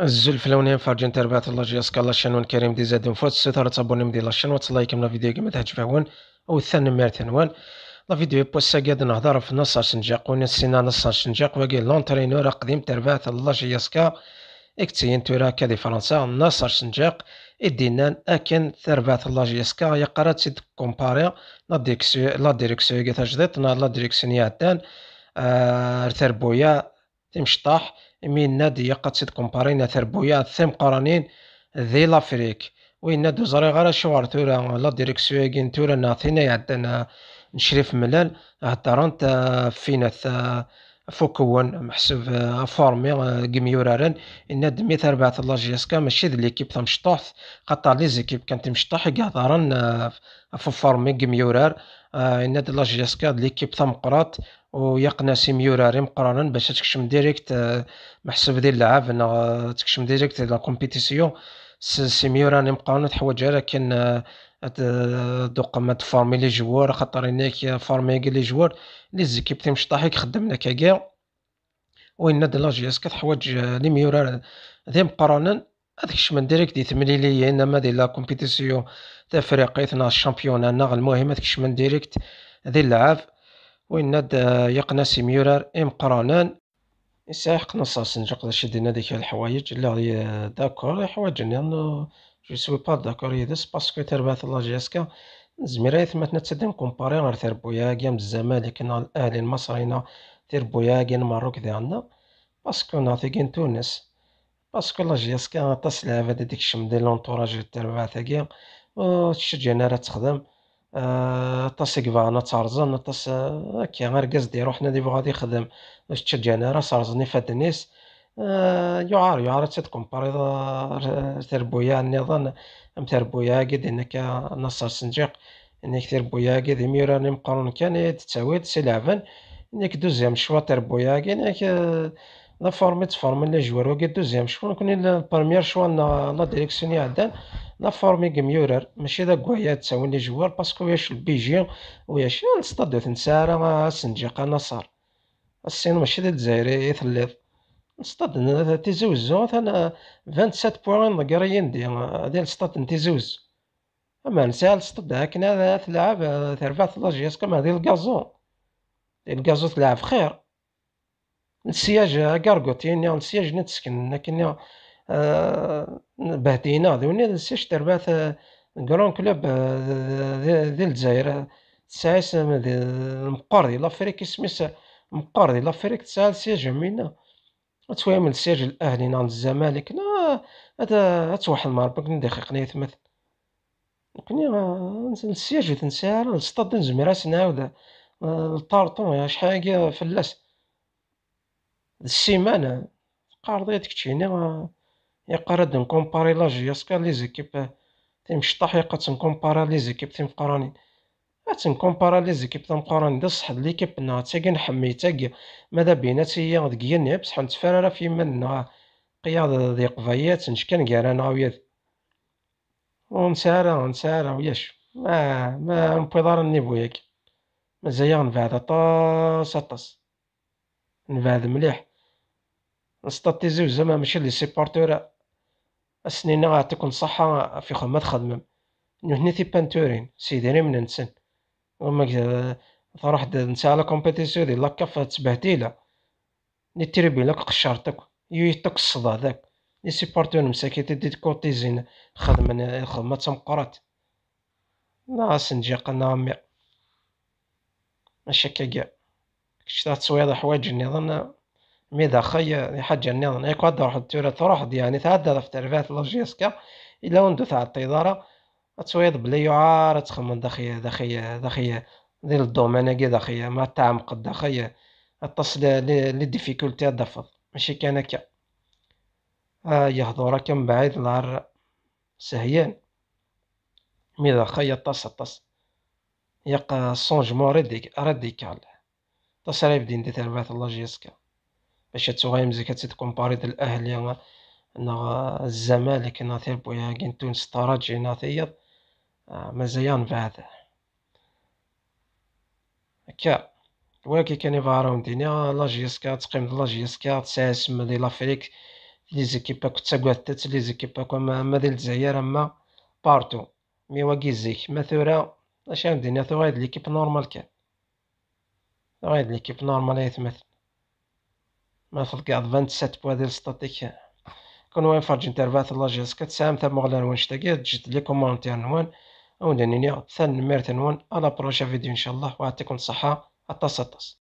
الزلف لوني فرجن تربات الله جي اسكال لاشان وان كريم دي زاد فوت ستارة تابوني مدي لاشان لايك من الفيديو كما تهجف او الثاني ميرتن وان لا فيديو بوسا قاد نهضر في نص سنجاق ونسينا نص شنجاق سنجاق وقي لونترينور قديم تربات الله جي اسكال اكتين تورا كادي فرنسا نص شنجاق ادينان اكن تربات الله جي اسكال يقرات سيد كومباري لا ديريكسيو كي تجديد لا ديريكسيو نيادان ارتربويا آه، تمشطاح من يقد سيد كومبارينا بويا ثم قرانين ذي لافريك وين نادو زري غير شوار تورا لا ديريكسيون تورا ناثينا يعدنا نشريف ملال هضرنت فينا فوكوان محسوب آه، فورمي كيما آه، ان دميت اربعة لا ماشي ذ ليكيب مشطوح خاطر لي زيكيب كانت مشطوح آه، فو فورمي كيميورار يورار ان لا جيسكا ليكيب تمقراط ويقنا سي ميوراري مقرارا باش تكشم ديريكت محسوب ديال اللعاب تكشم ديريكت لا كومبيتيسيون سي ميوراري مقرارا تحوج لكن آه، دوق ما تفارمي لي جوار خاطر هناك فارمي كاع لي جوار لي زيكيب كخدم خدمنا كاع وين ند لا جي اس كتحوج آه، لي ميورار ذي مقارنة هذاك من ديريكت دي انا انما دي لا كومبيتيسيون تاع فريقيتنا الشامبيون انا المهم هذاك من ديريكت ذي اللعاب وين ند آه، يقنا سي ميورار ام قرانان يساحق نصاص نجق شدينا ديك الحوايج لا داكور حوايج جو سوي با داكور يدس باسكو تربحت لاجيسكا زميرا ايثمتنا تسدا كومباري غير تربويا كيام الزمالك نا الاهلي المصرينا تربويا كيان المغرب عندنا باسكو نعطي كين تونس باسكو لاجيسكا طاس لعبة ديك الشم ديال لونتوراج تربحت كيا تشجعنا راه تخدم طاس كبانا تارزن طاس هكا غير كاز ديرو حنا ديما غادي يخدم باش تشجعنا راه سارزني فهاد النيس آه، يعار يعار تتكومباريض تربويا النظام ام تربويا قد انك نصر سنجيق انك تربويا قد ميرا نمقرون كان تساوي سي لعبان انك دوزيام شوا تربويا انك آه، لا فورمي تفورمي لي جوار وكاد دوزيام شوا كون البرميير شوا لا ديريكسيون يعدان لا فورمي كميورر ماشي ذاك كوايا تساوي لي جوار باسكو ياش البيجي وياش الستاد ثنسارة آه، سنجيق نصر السين ماشي ذا الجزائر يثلث ستاد تيزوز مثلا سات بوان قريين دي ديال ستاد تيزوز اما نسال ستاد هاكنا تلعب تربع ثلاج ياسك ما ديال الكازو ديال الكازو تلعب خير السياج كاركوتين نسياج نتسكن لكن بهدينا دوني السياج تربع كرون كلوب ديال الجزائر تسعيس المقار ديال لافريك سميس مقاري لافريك تسعيس السياج منه من سجل الاهلي نان الزمالك نا آه، هذا توحل مربك ندقيق قنية مثل قني نسجل نسير نصطاد نزمير راس نعاود الطارطون آه، شحال فلاس السيمانة قارضي هاديك آه، يا يقرد نكومباري لاجي جياس كاع لي زيكيب تيمشطح يقا نكومباري لي زيكيب تيمقرانين كومبارا لي زيكيب قران دا صح ليكيب نا تاكا نحمي تاكا ماذا بينا تيا دك ينيا بصح نتفرر في من قيادة دي قفايات نشكن كان انا وياد ونسارا نسارا وياش ما ما نبيضار النيفو ياك مزيان نبعد طاس طاس نبعد مليح نستطيزيو زعما ماشي لي سيبورتور السنين غاتكون صحة في خدمة تخدمم نهني تي بانتورين سيدي من نسن وماك د نتا لا كومبيتيسيون ديال لاكاف تبهتيله لي لك قشرتك يويتك الصدا داك ني سيبورتور مساكيت دي كوتيزين خدمة خدمة تمقرات ناس نجيق قنامي ماشي كاكاع كشتا تصويض حوايج النظام مي داخل حاجة النظام اي هاد روح تورا تروح يعني تعدى في فات لوجيسكا الى وندو تاع الطيارة تصويض بلي يعار تخمم داخيا داخيا داخيا ديال الدومين كي داخيا ما تعمق داخيا اتصل لي ديفيكولتي دافض ماشي كان هكا اه يهضر هكا من بعيد نهار سهيان مي داخيا طاس طاس يق سونجمون راديك راديكال طاس راه يبدي ندير تربات الله جيسكا باش تسوغي مزيكا تسيت كومباري ديال الاهلي نا الزمالك ناثير بويا كين تونس طراجي نا تيض آه، مزيان بعد هكا ولكن كان يظهرون دينا آه، لا جي اس تقيم لا جي اس كا دي لافريك لي زيكيبا كنت تاكواتت لي زيكيبا كما اما ديال الجزائر اما بارتو مي واكيزيك ما ثورا اش عندنا ثورا هاد ليكيب نورمال كان ثورا هاد ليكيب نورمال يتمثل ما فلقى 27 بوا ديال ستاتيك كون وين فرج انترفات لا جي اس تساهم ثم غلا نوان شتا كاع تجد لي كومونتير نوان أو نينيا سان ميرتن تنون على بروشا فيديو إن شاء الله وأعطيكم الصحة أطاس أطاس